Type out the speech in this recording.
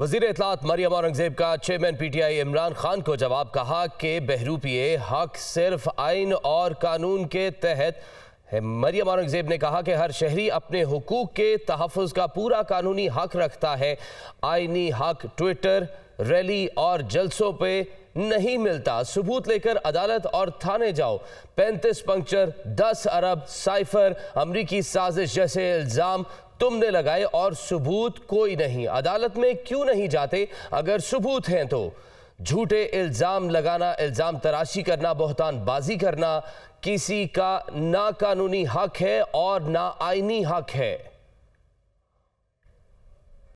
वजीर इतलात मरियम औरंगजेब का chairman P T I Imran Khan को जवाब कहा कि बहरूपीए हक सिर्फ आइन और कानून के तहत मरियम औरंगजेब ने कहा कि हर शहरी अपने हकूक के तहफ़ का पूरा कानूनी हक रखता है आइनी हक ट्विटर रैली और जलसों पे नहीं मिलता सबूत लेकर अदालत और थाने जाओ 35 पंक्चर 10 अरब साइफर अमरीकी साजिश जैसे इल्ज़ाम तुमने लगाए और सबूत कोई नहीं अदालत में क्यों नहीं जाते अगर सबूत हैं तो झूठे इल्ज़ाम लगाना इल्ज़ाम तराशी करना बहतानबाजी करना किसी का ना कानूनी हक है और ना आइनी हक है